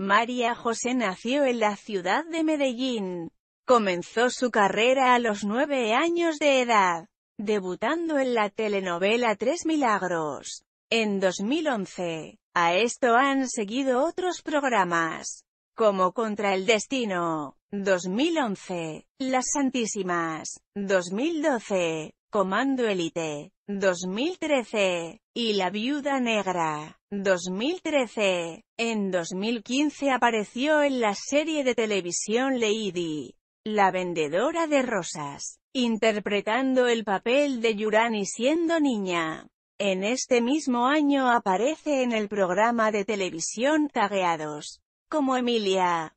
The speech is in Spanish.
María José nació en la ciudad de Medellín. Comenzó su carrera a los nueve años de edad, debutando en la telenovela Tres Milagros, en 2011. A esto han seguido otros programas, como Contra el Destino, 2011, Las Santísimas, 2012, Comando Elite, 2013, y La Viuda Negra, 2013. En 2015 apareció en la serie de televisión Lady, La Vendedora de Rosas, interpretando el papel de Yurani siendo niña. En este mismo año aparece en el programa de televisión Tagueados, como Emilia,